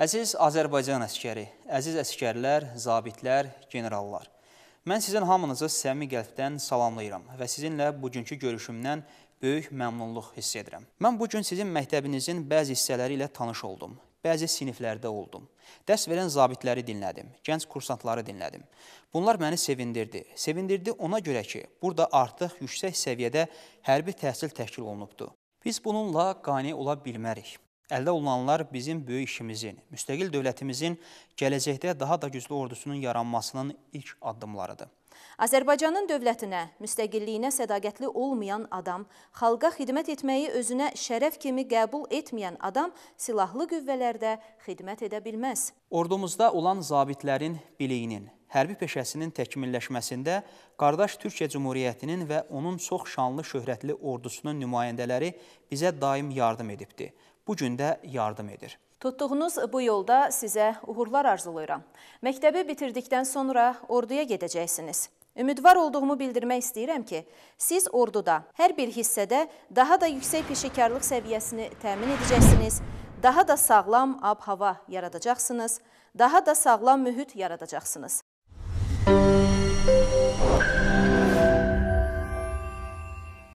Əziz Azərbaycan əskəri, əziz əskərlər, zabitlər, generallar. Mən sizin hamınızı səmimi qəlbdən salamlayıram və sizinlə bugünkü görüşümdən böyük məmnunluq hiss edirəm. Mən bu gün sizin məktəbinizin bəzi hissələri ilə tanış oldum. Bəzi siniflərdə oldum. Dərs verən zabitləri dinlədim, gənc kursantları dinlədim. Bunlar məni sevindirdi. Sevindirdi ona görə ki, burada artıq yüksək səviyyədə hərbi təhsil təşkil olunubdu. Biz bununla qane ola bilmərik. Əldə olunanlar bizim böyük işimizin, müstəqil dövlətimizin gələcəkdə daha da güclü ordusunun yaranmasının ilk addımlarıdır. Azərbaycanın dövlətinə, müstəqilliyinə sədaqətli olmayan adam, xalqa xidmət etməyi özünə şərəf kimi qəbul etməyən adam silahlı qüvvələrdə xidmət edə bilməz. Ordumuzda olan zabitlərin biliyinin, hərbi peşəsinin təkmilləşməsində qardaş Türkiyə Cümhuriyyətinin və onun çox şanlı şöhrətli ordusunun nümayəndələri bizə daim yardım edibdir bu gün də yardım edir. Tutduğunuz bu yolda sizə uğurlar arzulayıram. Məktəbi bitirdikdən sonra orduya gedəcəksiniz. Ümidvar olduğumu bildirmək istəyirəm ki, siz orduda hər bir hissədə daha da yüksək peşəkarlıq səviyyəsini təmin edəcəksiniz, daha da sağlam ab-hava yaradacaqsınız, daha da sağlam mühit yaradacaqsınız.